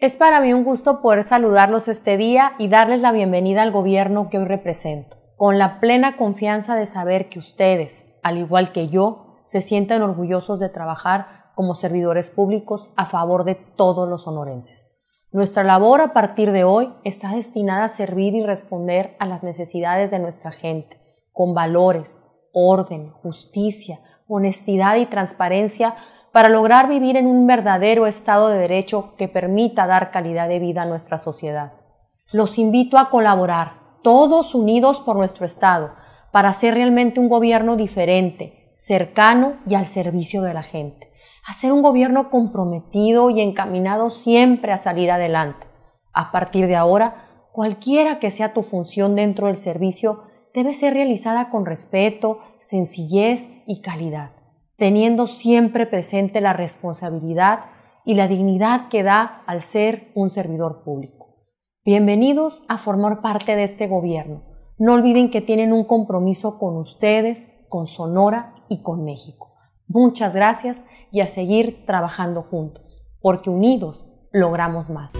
Es para mí un gusto poder saludarlos este día y darles la bienvenida al gobierno que hoy represento, con la plena confianza de saber que ustedes, al igual que yo, se sienten orgullosos de trabajar como servidores públicos a favor de todos los honorenses. Nuestra labor a partir de hoy está destinada a servir y responder a las necesidades de nuestra gente, con valores, orden, justicia, honestidad y transparencia para lograr vivir en un verdadero Estado de Derecho que permita dar calidad de vida a nuestra sociedad. Los invito a colaborar, todos unidos por nuestro Estado, para hacer realmente un gobierno diferente, cercano y al servicio de la gente. Hacer un gobierno comprometido y encaminado siempre a salir adelante. A partir de ahora, cualquiera que sea tu función dentro del servicio debe ser realizada con respeto, sencillez y calidad teniendo siempre presente la responsabilidad y la dignidad que da al ser un servidor público. Bienvenidos a formar parte de este gobierno. No olviden que tienen un compromiso con ustedes, con Sonora y con México. Muchas gracias y a seguir trabajando juntos, porque unidos logramos más.